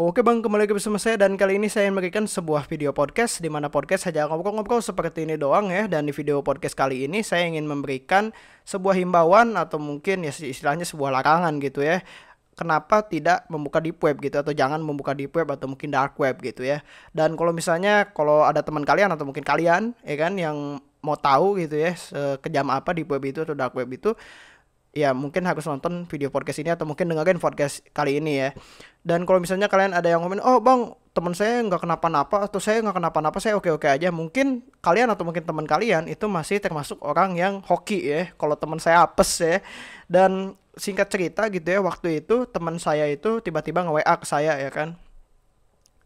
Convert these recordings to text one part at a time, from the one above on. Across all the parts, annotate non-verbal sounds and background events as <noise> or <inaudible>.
Oke bang, kembali lagi bersama saya dan kali ini saya memberikan sebuah video podcast di mana podcast saja ngobrol-ngobrol seperti ini doang ya. Dan di video podcast kali ini saya ingin memberikan sebuah himbauan atau mungkin ya istilahnya sebuah larangan gitu ya. Kenapa tidak membuka di web gitu atau jangan membuka di web atau mungkin dark web gitu ya. Dan kalau misalnya kalau ada teman kalian atau mungkin kalian ya kan yang mau tahu gitu ya kejam apa di web itu atau dark web itu ya mungkin harus nonton video podcast ini atau mungkin dengerin podcast kali ini ya dan kalau misalnya kalian ada yang komen oh bang teman saya nggak kenapa-napa atau saya nggak kenapa-napa saya oke-oke aja mungkin kalian atau mungkin teman kalian itu masih termasuk orang yang hoki ya kalau teman saya apes ya dan singkat cerita gitu ya waktu itu teman saya itu tiba-tiba nge WA ke saya ya kan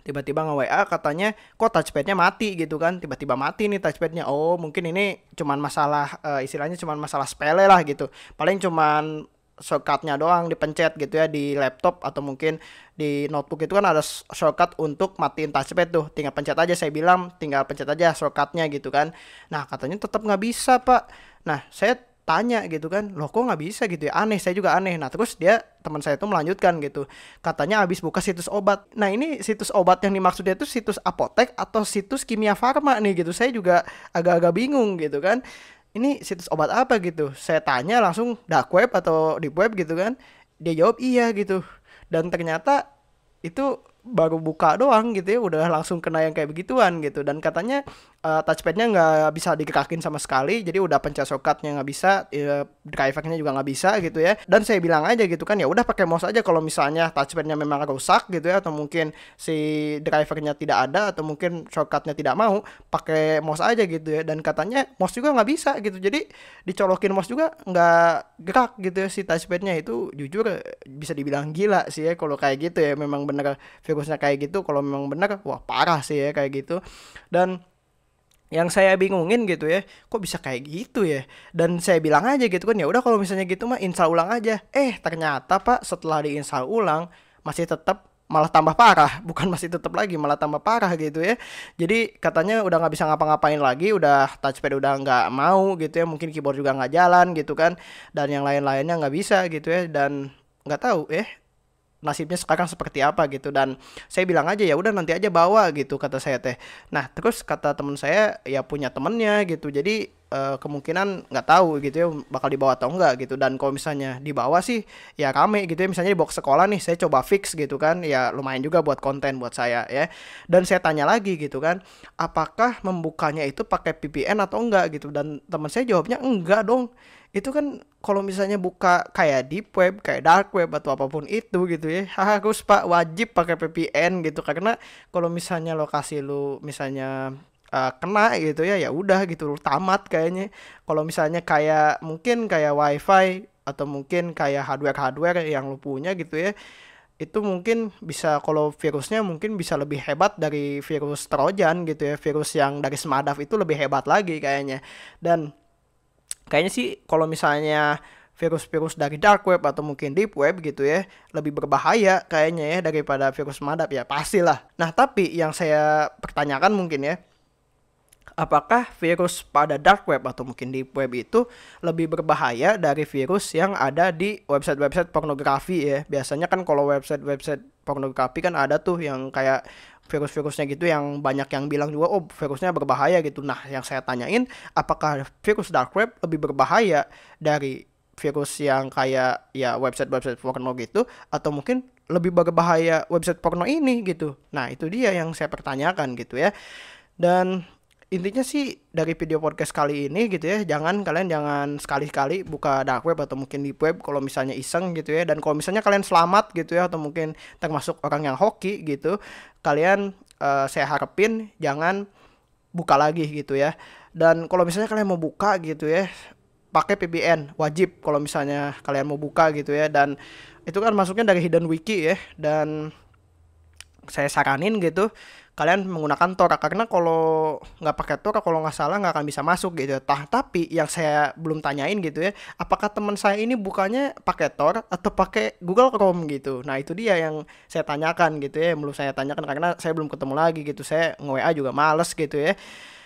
tiba-tiba nge WA katanya kok touchpadnya mati gitu kan tiba-tiba mati nih touchpadnya oh mungkin ini cuman masalah uh, istilahnya cuman masalah sepele lah gitu paling cuman shortcutnya doang dipencet gitu ya di laptop atau mungkin di notebook itu kan ada shortcut untuk matiin touchpad tuh tinggal pencet aja saya bilang tinggal pencet aja shortcutnya gitu kan nah katanya tetap nggak bisa pak nah saya tanya gitu kan loh kok nggak bisa gitu ya aneh saya juga aneh nah terus dia teman saya itu melanjutkan gitu katanya habis buka situs obat nah ini situs obat yang dimaksud dia itu situs apotek atau situs kimia farma nih gitu saya juga agak-agak bingung gitu kan ini situs obat apa gitu saya tanya langsung dark web atau deep web gitu kan dia jawab iya gitu dan ternyata itu baru buka doang gitu ya udah langsung kena yang kayak begituan gitu dan katanya uh, touchpadnya nggak bisa digerakin sama sekali jadi udah pencet sokatnya nggak bisa ya, drivernya juga nggak bisa gitu ya dan saya bilang aja gitu kan ya udah pakai mouse aja kalau misalnya touchpadnya memang rusak gitu ya atau mungkin si drivernya tidak ada atau mungkin shortcutnya tidak mau pakai mouse aja gitu ya dan katanya mouse juga nggak bisa gitu jadi dicolokin mouse juga nggak gerak gitu ya si touchpadnya itu jujur bisa dibilang gila sih ya kalau kayak gitu ya memang bener virusnya kayak gitu kalau memang benar wah parah sih ya kayak gitu dan yang saya bingungin gitu ya kok bisa kayak gitu ya dan saya bilang aja gitu kan ya udah kalau misalnya gitu mah install ulang aja eh ternyata pak setelah diinstal ulang masih tetap malah tambah parah <laughs> bukan masih tetap lagi malah tambah parah gitu ya jadi katanya udah nggak bisa ngapa-ngapain lagi udah touchpad udah nggak mau gitu ya mungkin keyboard juga nggak jalan gitu kan dan yang lain-lainnya nggak bisa gitu ya dan nggak tahu eh nasibnya sekarang seperti apa gitu dan saya bilang aja ya udah nanti aja bawa gitu kata saya teh nah terus kata teman saya ya punya temennya gitu jadi uh, kemungkinan nggak tahu gitu ya bakal dibawa atau enggak gitu dan kalau misalnya dibawa sih ya rame gitu ya misalnya di box sekolah nih saya coba fix gitu kan ya lumayan juga buat konten buat saya ya dan saya tanya lagi gitu kan apakah membukanya itu pakai VPN atau enggak gitu dan teman saya jawabnya enggak dong itu kan kalau misalnya buka kayak deep web, kayak dark web atau apapun itu gitu ya, <laughs> harus pak wajib pakai VPN gitu karena kalau misalnya lokasi lu misalnya uh, kena gitu ya ya udah gitu tamat kayaknya kalau misalnya kayak mungkin kayak wifi atau mungkin kayak hardware hardware yang lu punya gitu ya itu mungkin bisa kalau virusnya mungkin bisa lebih hebat dari virus Trojan gitu ya virus yang dari Smadaf itu lebih hebat lagi kayaknya dan kayaknya sih kalau misalnya virus-virus dari dark web atau mungkin deep web gitu ya lebih berbahaya kayaknya ya daripada virus madap ya pastilah nah tapi yang saya pertanyakan mungkin ya apakah virus pada dark web atau mungkin di web itu lebih berbahaya dari virus yang ada di website-website pornografi ya. Biasanya kan kalau website-website pornografi kan ada tuh yang kayak virus-virusnya gitu yang banyak yang bilang juga oh virusnya berbahaya gitu. Nah, yang saya tanyain apakah virus dark web lebih berbahaya dari virus yang kayak ya website-website porno gitu atau mungkin lebih berbahaya website porno ini gitu. Nah, itu dia yang saya pertanyakan gitu ya. Dan intinya sih dari video podcast kali ini gitu ya jangan kalian jangan sekali-kali buka dark web atau mungkin di web kalau misalnya iseng gitu ya dan kalau misalnya kalian selamat gitu ya atau mungkin termasuk orang yang hoki gitu kalian uh, saya harapin jangan buka lagi gitu ya dan kalau misalnya kalian mau buka gitu ya pakai PBN wajib kalau misalnya kalian mau buka gitu ya dan itu kan masuknya dari hidden wiki ya dan saya saranin gitu kalian menggunakan Tora karena kalau nggak pakai Tora kalau nggak salah nggak akan bisa masuk gitu. Tah tapi yang saya belum tanyain gitu ya, apakah teman saya ini bukannya pakai Tor atau pakai Google Chrome gitu. Nah, itu dia yang saya tanyakan gitu ya, yang belum saya tanyakan karena saya belum ketemu lagi gitu. Saya nge-WA juga males gitu ya.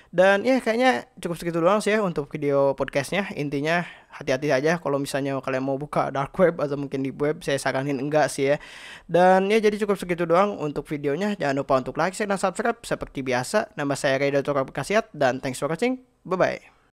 Dan ya kayaknya cukup segitu doang sih ya untuk video podcastnya. Intinya hati-hati aja kalau misalnya kalian mau buka dark web atau mungkin di web saya saranin enggak sih ya. Dan ya jadi cukup segitu doang untuk videonya. Jangan lupa untuk like, share, dan subscribe seperti biasa. Nama saya Redator Kasiat dan thanks for watching. Bye-bye.